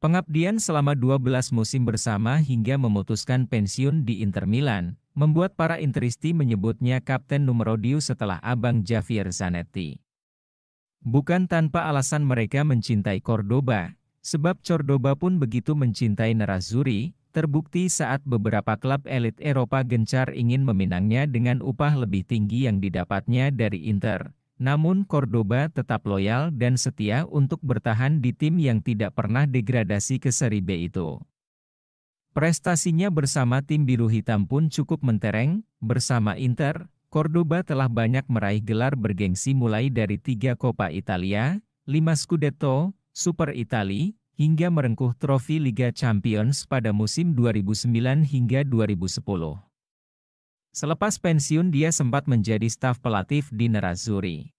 Pengabdian selama 12 musim bersama hingga memutuskan pensiun di Inter Milan, membuat para Interisti menyebutnya kapten numero setelah abang Javier Zanetti. Bukan tanpa alasan mereka mencintai Cordoba, sebab Cordoba pun begitu mencintai Nerazzurri, terbukti saat beberapa klub elit Eropa gencar ingin meminangnya dengan upah lebih tinggi yang didapatnya dari Inter. Namun Cordoba tetap loyal dan setia untuk bertahan di tim yang tidak pernah degradasi ke seri B itu. Prestasinya bersama tim biru hitam pun cukup mentereng, bersama Inter, Cordoba telah banyak meraih gelar bergengsi mulai dari tiga Coppa Italia, lima Scudetto, Super Itali, hingga merengkuh trofi Liga Champions pada musim 2009 hingga 2010. Selepas pensiun dia sempat menjadi staf pelatih di Nerazzurri.